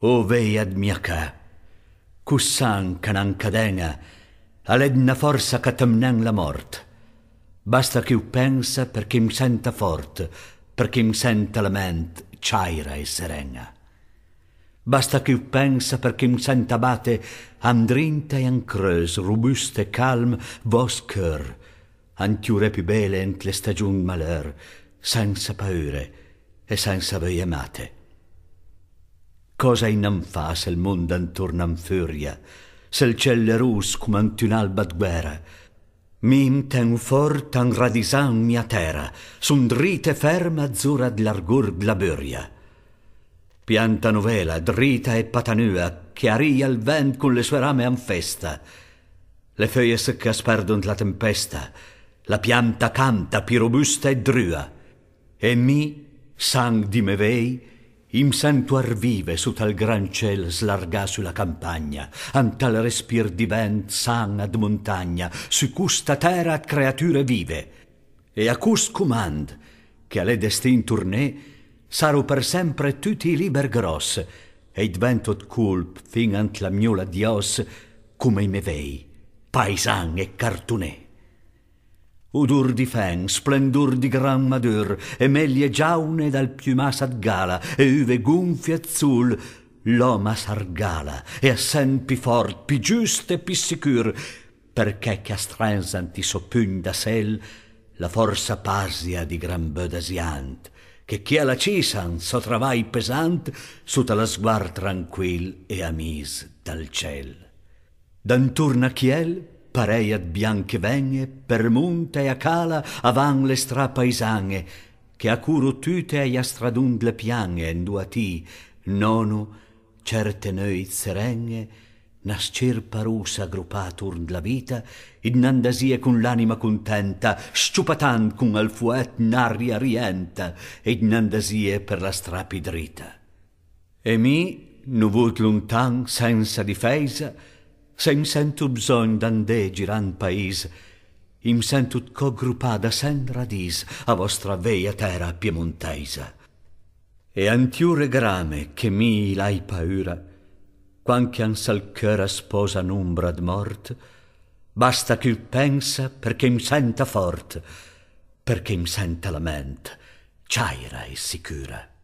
O Oveiad mjaka, kussan kanan kadena, aledna forsa katamnen la mort. Basta che u pensa per chi mi senta fort, per chi mi senta lament, ciaira e serena. Basta che u pensa per chi mi senta bate, andrinta e ancreus, robuste e calm, vos cœur, antiure più bele ent le stagion maler, senza paure e senza veie mate. Cosa innan fa se il mondo intorno in furia, se il cielo rus come un'alba di guerra? Mim ten fort an radisan mia terra, son drite ferma azzurra d'largur d'la buria. Pianta novela, drita e patanua, che aria il vent con le sue rame an festa. Le foglie secche sperdon la tempesta, la pianta canta più robusta e drua. E mi, sang di me vei, Im sentuar vive su tal gran ciel slarga sulla campagna, an tal respir di vent san ad montagna, su custa terra creature vive, e a cus comand, che alle destin tournée saro per sempre tutti liber gross, e dventot culp fin ant la miola dios, come i mevei, paesan e cartunè. Udur di fen, splendor di gran madur, e meglie giaune dal piuma ad gala, e uve gonfie azzul, l'oma sargala, e a sen pi fort, pi giuste e pi sicur, perché che a ti soppugn da sel, la forza pasia di gran bödasiant, che chi alla cisan so travai pesant, sutta la sguar tranquil e amis dal ciel. Danturna chiel, parei ad bianche venie, per monte e a cala avan le stra paesane, che a curo tute e a stradun le piange a ti, nono certe noi serene, nascer parusa agrupatur la vita, innandasie con l'anima contenta, sciupatan con al fuet n'aria rienta, innandasie per la strapi drita. E mi, nuvut lontan, senza difesa, se mi sento bżonj d'andè ġiran pajiz, im sentu tko grupada sen radis a vostra veia terra piemontesa. E antiure grame che mi l'hai paura, quanche ansal cœra sposa n'umbra d'mort, basta che pensa perché im senta fort, perché im senta lament, c'aira e sicura.